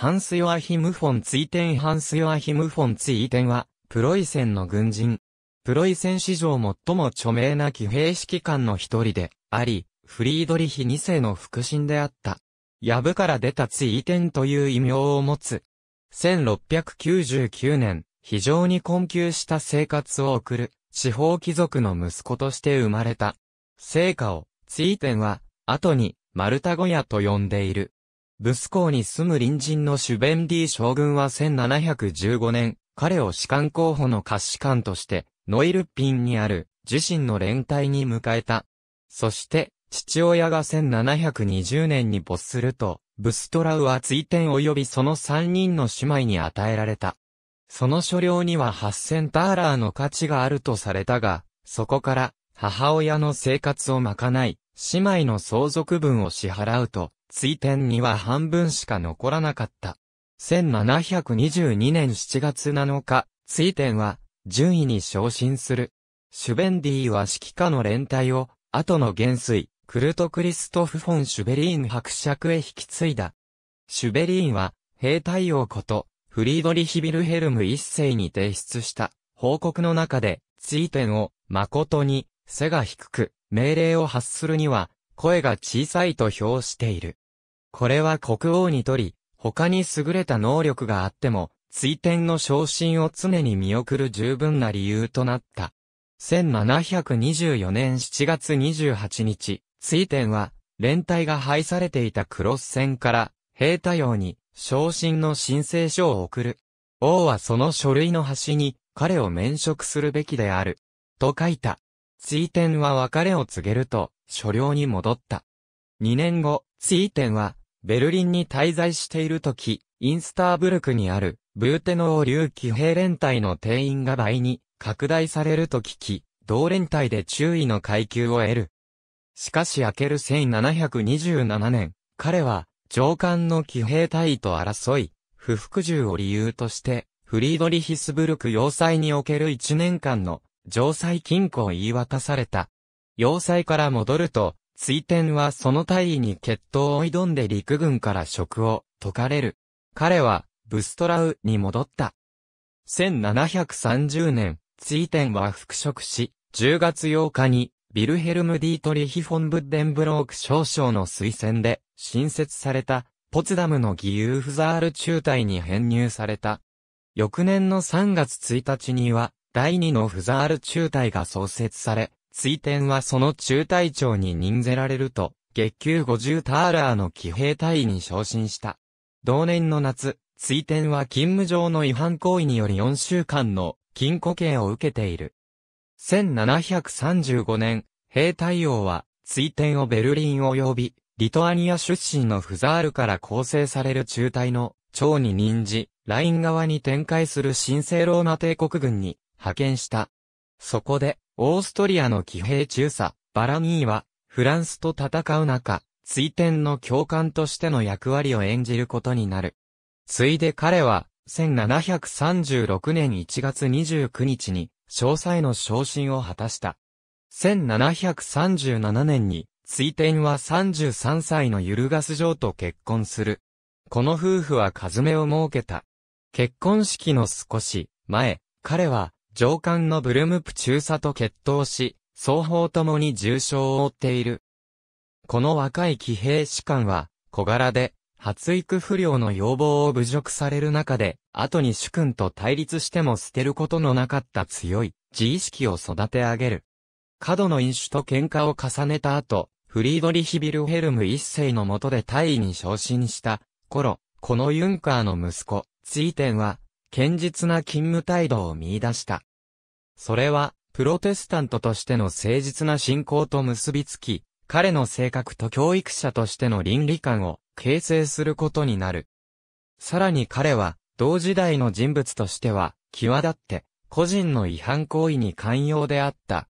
ハンス・ヨアヒム・フォン・ツイテンハンス・ヨアヒム・フォン・ツイテンは、プロイセンの軍人。プロイセン史上最も著名な騎兵指揮官の一人で、あり、フリードリヒ2世の腹心であった。ヤブから出たツイテンという異名を持つ。1699年、非常に困窮した生活を送る、地方貴族の息子として生まれた。成果を、ツイテンは、後に、マルタゴヤと呼んでいる。ブス港に住む隣人のシュベンディ将軍は1715年、彼を士官候補の下士官として、ノイルピンにある自身の連帯に迎えた。そして、父親が1720年に没すると、ブストラウは追転及びその3人の姉妹に与えられた。その所領には8000ターラーの価値があるとされたが、そこから母親の生活をまかない、姉妹の相続分を支払うと、追天には半分しか残らなかった。1722年7月7日、追天は、順位に昇進する。シュベンディは指揮下の連隊を、後の元帥、クルト・クリストフ・フォン・シュベリーン伯爵へ引き継いだ。シュベリーンは、兵隊王こと、フリードリヒ・ビルヘルム一世に提出した報告の中で、追天を、誠に、背が低く、命令を発するには、声が小さいと評している。これは国王にとり、他に優れた能力があっても、追天の昇進を常に見送る十分な理由となった。1724年7月28日、追天は、連隊が廃されていたクロス戦から、兵隊陽に、昇進の申請書を送る。王はその書類の端に、彼を免職するべきである。と書いた。追天は別れを告げると、所領に戻った。2年後、追天は、ベルリンに滞在しているとき、インスターブルクにある、ブーテノー流騎兵連隊の定員が倍に拡大されると聞き、同連隊で注意の階級を得る。しかし明ける1727年、彼は、上官の騎兵隊と争い、不服従を理由として、フリードリヒスブルク要塞における1年間の、城塞禁錮を言い渡された。要塞から戻ると、追天はその大尉に決闘を挑んで陸軍から職を解かれる。彼は、ブストラウに戻った。1730年、追天は復職し、10月8日に、ビルヘルム・ディートリヒ・フォン・ブッデンブローク少将の推薦で、新設された、ポツダムの義勇フザール中隊に編入された。翌年の3月1日には、第2のフザール中隊が創設され、追天はその中隊長に任ぜられると、月給50ターラーの騎兵隊に昇進した。同年の夏、追天は勤務上の違反行為により4週間の禁錮刑を受けている。1735年、兵隊王は追天をベルリン及び、リトアニア出身のフザールから構成される中隊の長に任じ、ライン側に展開する新生ローマ帝国軍に派遣した。そこで、オーストリアの騎兵中佐、バラニーは、フランスと戦う中、追天の教官としての役割を演じることになる。ついで彼は、1736年1月29日に、詳細の昇進を果たした。1737年に、追天は33歳のユルガス城と結婚する。この夫婦は数目を設けた。結婚式の少し前、彼は上官のブルムプ中佐と決闘し、双方ともに重傷を負っている。この若い騎兵士官は、小柄で、発育不良の要望を侮辱される中で、後に主君と対立しても捨てることのなかった強い自意識を育て上げる。過度の飲酒と喧嘩を重ねた後、フリードリヒ・ビルヘルム一世の下で大尉に昇進した頃、このユンカーの息子、ツイテンは、堅実な勤務態度を見出した。それは、プロテスタントとしての誠実な信仰と結びつき、彼の性格と教育者としての倫理観を形成することになる。さらに彼は、同時代の人物としては、際立って、個人の違反行為に寛容であった。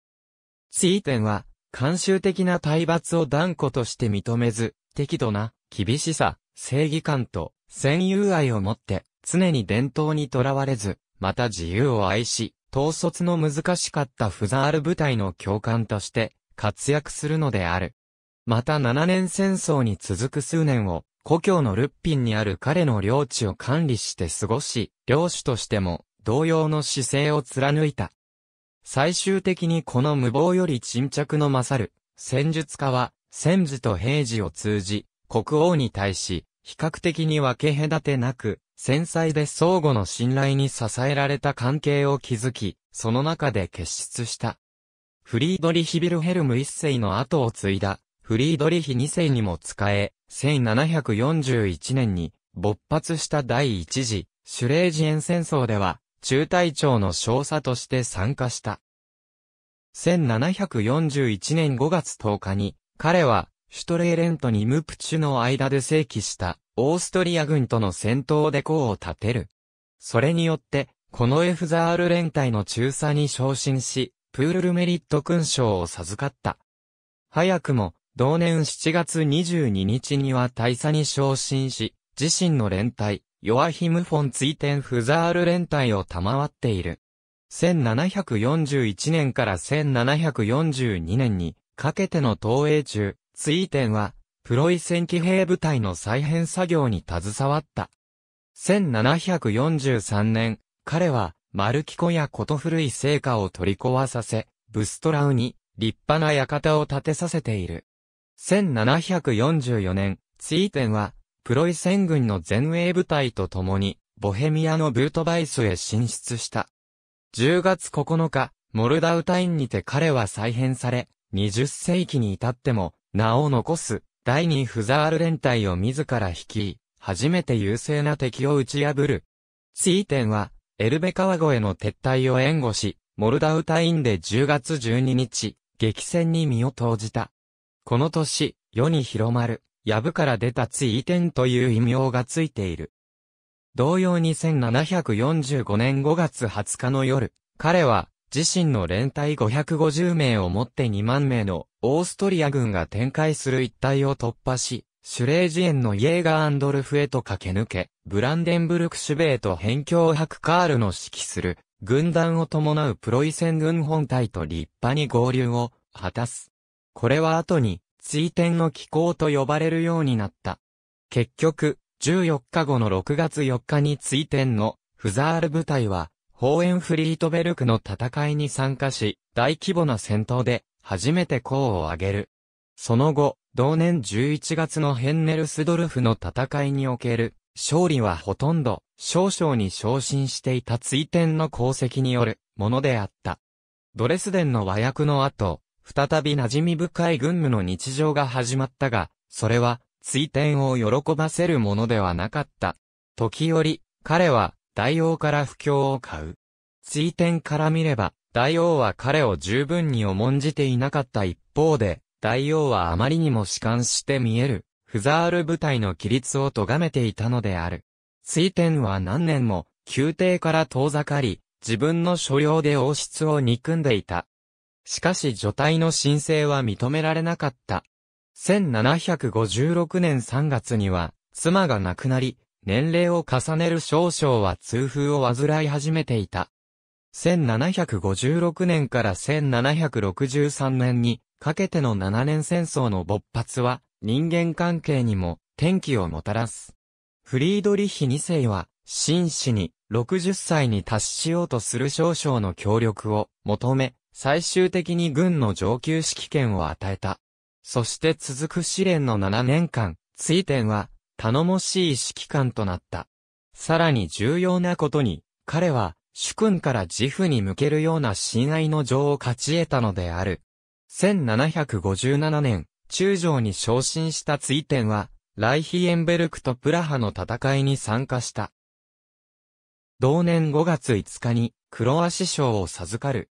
ツイテンは、慣習的な体罰を断固として認めず、適度な、厳しさ、正義感と、戦友愛を持って、常に伝統にとらわれず、また自由を愛し、統率の難しかったフザール部隊の教官として活躍するのである。また七年戦争に続く数年を、故郷のルッピンにある彼の領地を管理して過ごし、領主としても同様の姿勢を貫いた。最終的にこの無謀より沈着の勝る、戦術家は、戦時と平時を通じ、国王に対し、比較的に分け隔てなく、繊細で相互の信頼に支えられた関係を築き、その中で結出した。フリードリヒ・ビルヘルム一世の後を継いだ、フリードリヒ二世にも使え、1741年に勃発した第一次シュレージエン戦争では、中隊長の少佐として参加した。1741年5月10日に、彼は、シュトレーレントにムプチュの間で正規した、オーストリア軍との戦闘で功を立てる。それによって、このエフザール連隊の中佐に昇進し、プールルメリット勲章を授かった。早くも、同年7月22日には大佐に昇進し、自身の連隊、ヨアヒム・フォン・ツイテン・フザール連隊を賜っている。1741年から1742年にかけての東映中、ツイテンはプロイセン騎兵部隊の再編作業に携わった。1743年、彼は、マルキコやこと古い成果を取り壊させ、ブストラウに立派な館を建てさせている。1744年、ツイーテンは、プロイセン軍の前衛部隊と共に、ボヘミアのブートバイスへ進出した。10月9日、モルダウタインにて彼は再編され、20世紀に至っても、名を残す、第二フザール連隊を自ら率い、初めて優勢な敵を打ち破る。追点は、エルベ川越の撤退を援護し、モルダウタインで10月12日、激戦に身を投じた。この年、世に広まる、ヤブから出た追点という異名がついている。同様に1745年5月20日の夜、彼は、自身の連隊550名をもって2万名のオーストリア軍が展開する一帯を突破し、シュレージエンのイェーガーアンドルフへと駆け抜け、ブランデンブルクシュベーと辺境を吐くカールの指揮する、軍団を伴うプロイセン軍本隊と立派に合流を果たす。これは後に、追天の気候と呼ばれるようになった。結局、14日後の6月4日に追天の、フザール部隊は、ホーエンフリートベルクの戦いに参加し、大規模な戦闘で、初めて功を挙げる。その後、同年11月のヘンネルスドルフの戦いにおける、勝利はほとんど、少々に昇進していた追天の功績による、ものであった。ドレスデンの和訳の後、再び馴染み深い軍務の日常が始まったが、それは、追天を喜ばせるものではなかった。時折、彼は、大王から不況を買う。追天から見れば、大王は彼を十分に重んじていなかった一方で、大王はあまりにも弛観して見える、フザール部隊の規律を咎めていたのである。追天は何年も、宮廷から遠ざかり、自分の所領で王室を憎んでいた。しかし除隊の申請は認められなかった。1756年3月には、妻が亡くなり、年齢を重ねる少々は痛風を患い始めていた。1756年から1763年にかけての7年戦争の勃発は人間関係にも転機をもたらす。フリードリヒ2世は真摯に60歳に達しようとする少々の協力を求め、最終的に軍の上級指揮権を与えた。そして続く試練の7年間、追天は頼もしい指揮官となった。さらに重要なことに、彼は、主君から自負に向けるような親愛の情を勝ち得たのである。1757年、中将に昇進した追天は、ライヒエンベルクとプラハの戦いに参加した。同年5月5日に、クロア師賞を授かる。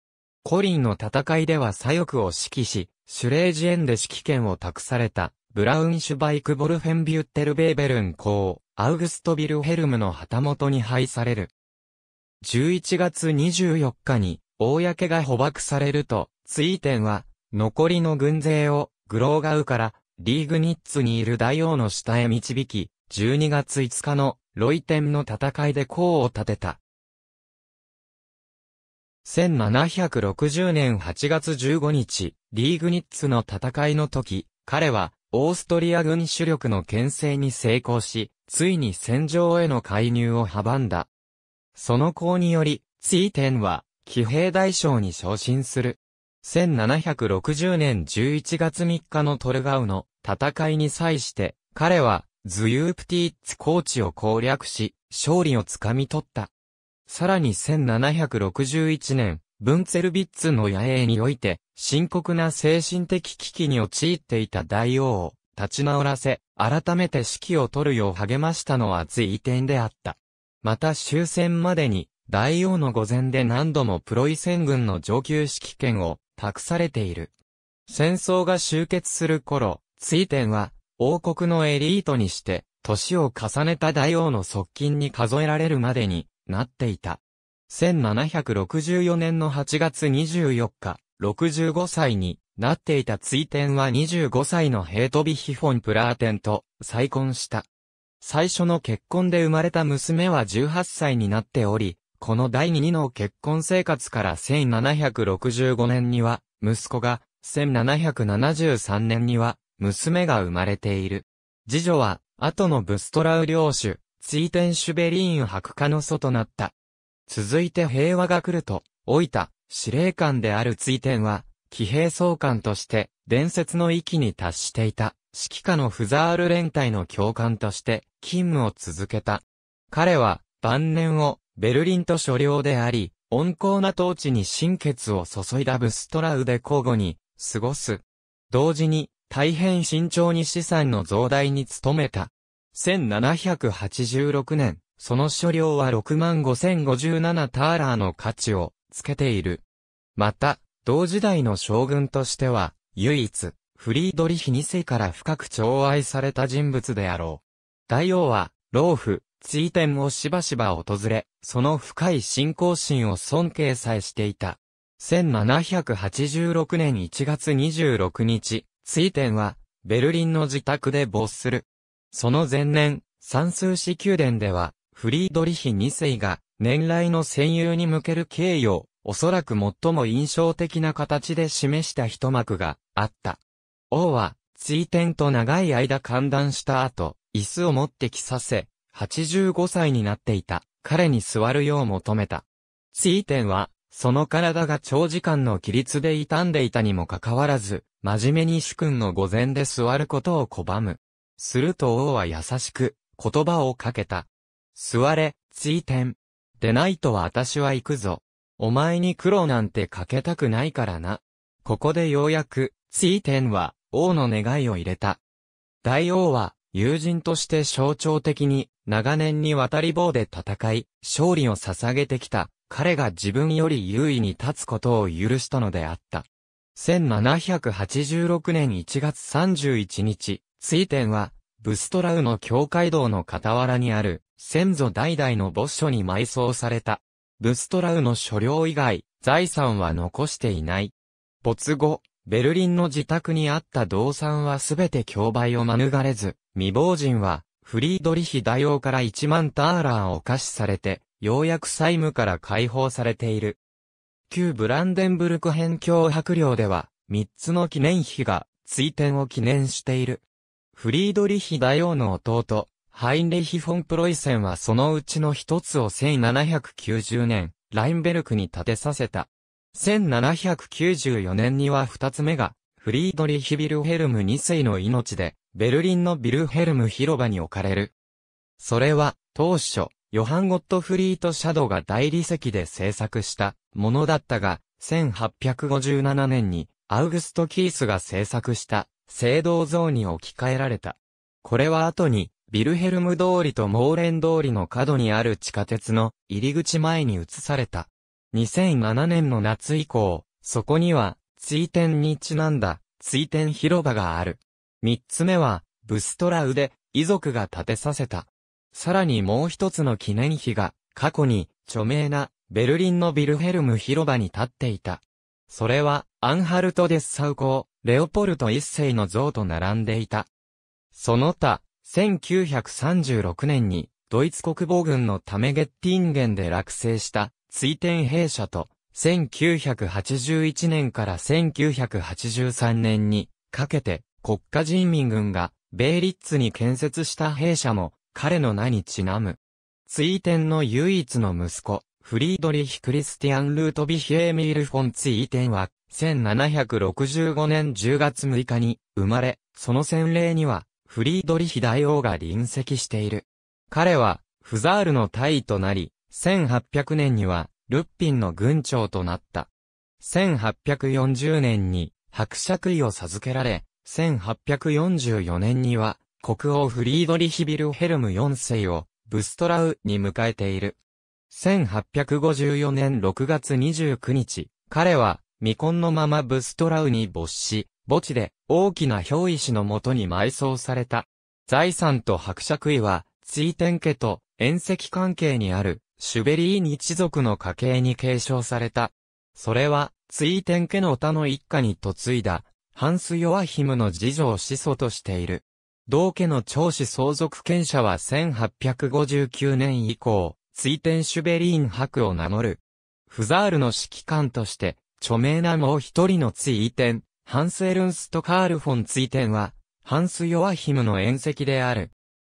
コリンの戦いでは左翼を指揮し、シュレージエンで指揮権を託された、ブラウンシュバイクボルフェンビュッテルベーベルン公、アウグストビルヘルムの旗本に配される。11月24日に、公が捕獲されると、ツイーテンは、残りの軍勢を、グローガウから、リーグニッツにいる大王の下へ導き、12月5日の、ロイテンの戦いで功を立てた。1760年8月15日、リーグニッツの戦いの時、彼は、オーストリア軍主力の牽制に成功し、ついに戦場への介入を阻んだ。その功により、ツイーテンは、騎兵大将に昇進する。1760年11月3日のトルガウの戦いに際して、彼は、ズユープティッツコーチを攻略し、勝利をつかみ取った。さらに1761年、ブンツェルビッツの野営において、深刻な精神的危機に陥っていた大王を立ち直らせ、改めて指揮を取るよう励ましたのはい点であった。また終戦までに、大王の御前で何度もプロイセン軍の上級指揮権を託されている。戦争が終結する頃、テ点は、王国のエリートにして、年を重ねた大王の側近に数えられるまでになっていた。1764年の8月24日、65歳になっていた追天は25歳のヘイトビヒフォン・プラーテンと再婚した。最初の結婚で生まれた娘は18歳になっており、この第2の結婚生活から1765年には、息子が、1773年には、娘が生まれている。次女は、後のブストラウ領主、ツイテンシュベリーン博家の祖となった。続いて平和が来ると、老いた司令官である追天は、騎兵総監として伝説の域に達していた、指揮下のフザール連隊の教官として勤務を続けた。彼は晩年をベルリンと所領であり、温厚な統治に心血を注いだブストラウで交互に過ごす。同時に大変慎重に資産の増大に努めた。1786年、その所領は65,057ターラーの価値をつけている。また、同時代の将軍としては、唯一、フリードリヒ2世から深く寵愛された人物であろう。大王は、老夫、イテ天をしばしば訪れ、その深い信仰心を尊敬さえしていた。1786年1月26日、追天は、ベルリンの自宅で没する。その前年、三数子宮殿では、フリードリヒ2世が年来の戦友に向ける敬意を、おそらく最も印象的な形で示した一幕があった。王は、追天と長い間寒暖した後、椅子を持ってきさせ、85歳になっていた、彼に座るよう求めた。追天は、その体が長時間の起立で傷んでいたにもかかわらず、真面目に主君の御前で座ることを拒む。すると王は優しく、言葉をかけた。座れ、ついてん。でないと私は行くぞ。お前に苦労なんてかけたくないからな。ここでようやく、ついてんは、王の願いを入れた。大王は、友人として象徴的に、長年に渡り棒で戦い、勝利を捧げてきた、彼が自分より優位に立つことを許したのであった。1786年1月31日、ツイテンは、ブストラウの教会堂の傍らにある、先祖代々の墓所に埋葬された。ブストラウの所領以外、財産は残していない。没後、ベルリンの自宅にあった動産はすべて競売を免れず、未亡人は、フリードリヒ大王から1万ターラーを貸しされて、ようやく債務から解放されている。旧ブランデンブルク辺境白領では、3つの記念碑が、追典を記念している。フリードリヒ大王の弟、ハインレヒ・フォン・プロイセンはそのうちの一つを1790年、ラインベルクに建てさせた。1794年には二つ目が、フリードリヒ・ビルヘルム2世の命で、ベルリンのビルヘルム広場に置かれる。それは、当初、ヨハン・ゴットフリート・シャドが大理石で制作したものだったが、1857年にアウグスト・キースが制作した聖堂像に置き換えられた。これは後にビルヘルム通りとモーレン通りの角にある地下鉄の入り口前に移された。2007年の夏以降、そこには、追天にちなんだ、追天広場がある。三つ目は、ブストラウで、遺族が建てさせた。さらにもう一つの記念碑が、過去に、著名な、ベルリンのビルヘルム広場に立っていた。それは、アンハルト・デッサウ公、レオポルト一世の像と並んでいた。その他、1936年に、ドイツ国防軍のためゲッティンゲンで落成した追天兵舎と、1981年から1983年にかけて国家人民軍がベイリッツに建設した兵舎も彼の名にちなむ。追天の唯一の息子、フリードリヒ・クリスティアン・ルートビヒエーミール・フォン・ツイテンは、1765年10月6日に生まれ、その洗礼には、フリードリヒ大王が隣席している。彼は、フザールの大尉となり、1800年には、ルッピンの軍長となった。1840年に、伯爵位を授けられ、1844年には、国王フリードリヒ・ビルヘルム4世を、ブストラウに迎えている。1854年6月29日、彼は、未婚のままブストラウに没し、墓地で大きな憑依師のもとに埋葬された。財産と伯爵位は、追ン家と縁石関係にある、シュベリーニ一族の家系に継承された。それは、追ン家の他の一家に嫁いだ、ハンス・ヨアヒムの次女始祖としている。同家の長子相続権者は1859年以降、追ン・シュベリーン伯を名乗る。フザールの指揮官として、著名なもう一人の追転ハンス・エルンスト・カールフォン追転は、ハンス・ヨアヒムの宴席である。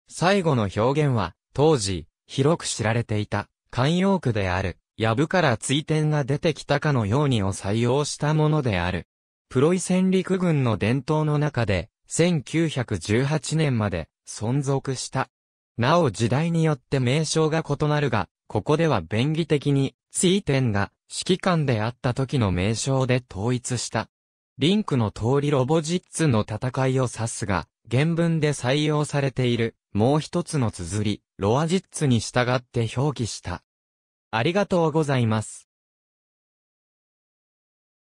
最後の表現は、当時、広く知られていた、慣用句である、ヤブから追転が出てきたかのようにを採用したものである。プロイセン陸軍の伝統の中で、1918年まで存続した。なお時代によって名称が異なるが、ここでは便宜的に、追転が指揮官であった時の名称で統一した。リンクの通りロボジッツの戦いを指すが、原文で採用されている、もう一つの綴り、ロアジッツに従って表記した。ありがとうございます。